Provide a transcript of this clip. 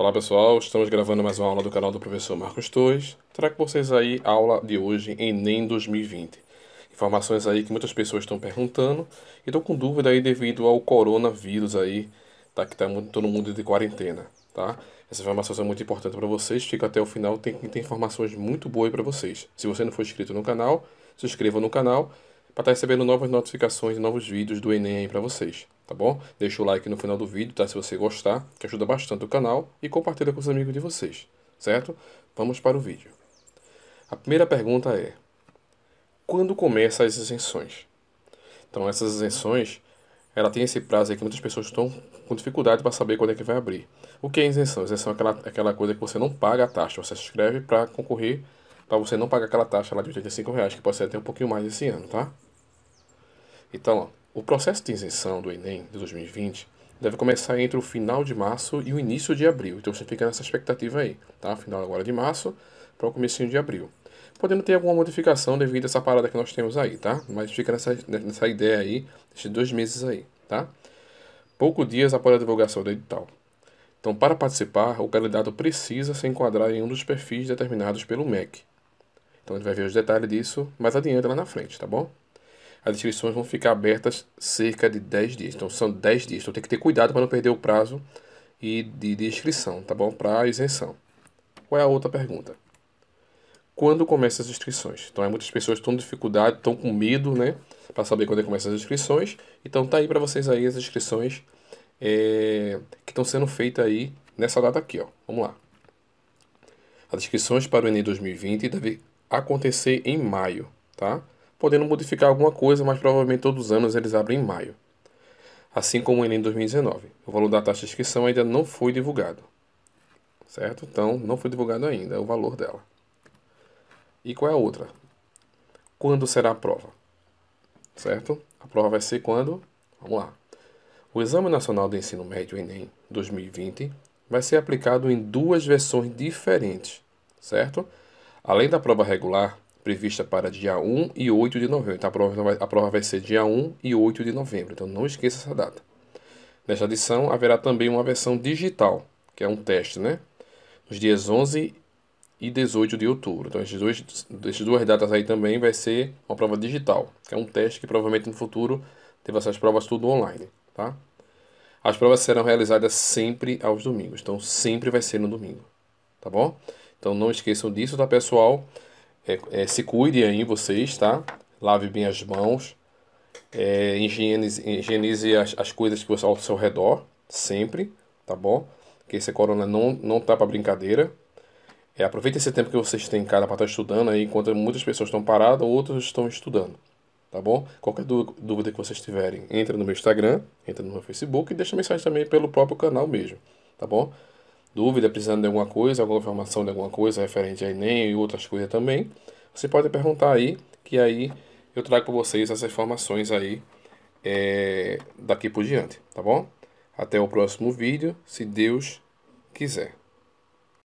Olá pessoal, estamos gravando mais uma aula do canal do professor Marcos Torres. Trago para vocês aí a aula de hoje, em Enem 2020. Informações aí que muitas pessoas estão perguntando e estão com dúvida aí devido ao coronavírus aí, tá? Que está todo mundo de quarentena, tá? Essas informações são é muito importantes para vocês, fica até o final, tem, tem informações muito boas para vocês. Se você não for inscrito no canal, se inscreva no canal para estar tá recebendo novas notificações e novos vídeos do Enem aí para vocês, tá bom? Deixa o like no final do vídeo, tá? Se você gostar, que ajuda bastante o canal e compartilha com os amigos de vocês, certo? Vamos para o vídeo. A primeira pergunta é: quando começam as isenções? Então, essas isenções, ela tem esse prazo aí que muitas pessoas estão com dificuldade para saber quando é que vai abrir. O que é isenção? Isenção é aquela, aquela coisa que você não paga a taxa, você se inscreve para concorrer para você não pagar aquela taxa lá de R$ reais, que pode ser até um pouquinho mais esse ano, tá? Então, o processo de isenção do Enem de 2020 deve começar entre o final de março e o início de abril. Então você fica nessa expectativa aí, tá? Final agora de março para o comecinho de abril. Podendo ter alguma modificação devido a essa parada que nós temos aí, tá? Mas fica nessa, nessa ideia aí, esses dois meses aí, tá? Pouco dias após a divulgação do edital. Então, para participar, o candidato precisa se enquadrar em um dos perfis determinados pelo MEC. Então, a gente vai ver os detalhes disso mais adiante lá na frente, tá bom? as inscrições vão ficar abertas cerca de 10 dias. Então são 10 dias. Então tem que ter cuidado para não perder o prazo e de, de inscrição, tá bom? Para isenção. Qual é a outra pergunta? Quando começam as inscrições? Então, é, muitas pessoas estão com dificuldade, estão com medo, né? Para saber quando começa é começam as inscrições. Então, tá aí para vocês aí as inscrições é, que estão sendo feitas aí nessa data aqui, ó. Vamos lá. As inscrições para o Enem 2020 devem acontecer em maio, tá? podendo modificar alguma coisa, mas provavelmente todos os anos eles abrem em maio. Assim como o Enem 2019. O valor da taxa de inscrição ainda não foi divulgado. Certo? Então, não foi divulgado ainda o valor dela. E qual é a outra? Quando será a prova? Certo? A prova vai ser quando? Vamos lá. O Exame Nacional do Ensino Médio Enem 2020 vai ser aplicado em duas versões diferentes, certo? Além da prova regular, prevista para dia 1 e 8 de novembro. Então, a prova, vai, a prova vai ser dia 1 e 8 de novembro. Então, não esqueça essa data. Nesta edição, haverá também uma versão digital, que é um teste, né? Nos dias 11 e 18 de outubro. Então, esses dois, esses duas datas aí também vai ser uma prova digital, que é um teste que provavelmente no futuro teve essas provas tudo online, tá? As provas serão realizadas sempre aos domingos, então sempre vai ser no domingo, tá bom? Então não esqueçam disso, tá pessoal? É, é, se cuide aí vocês, tá? Lave bem as mãos. É, higienize, higienize as, as coisas que você ao seu redor, sempre, tá bom? Porque esse corona não, não tá para brincadeira. É, aproveite esse tempo que vocês têm em casa para estar tá estudando aí, enquanto muitas pessoas estão paradas, outras estão estudando, tá bom? Qualquer dúvida que vocês tiverem, entra no meu Instagram, entra no meu Facebook e deixa mensagem também pelo próprio canal mesmo, tá bom? dúvida, precisando de alguma coisa, alguma informação de alguma coisa referente a Enem e outras coisas também, você pode perguntar aí, que aí eu trago para vocês as informações aí é, daqui por diante, tá bom? Até o próximo vídeo, se Deus quiser.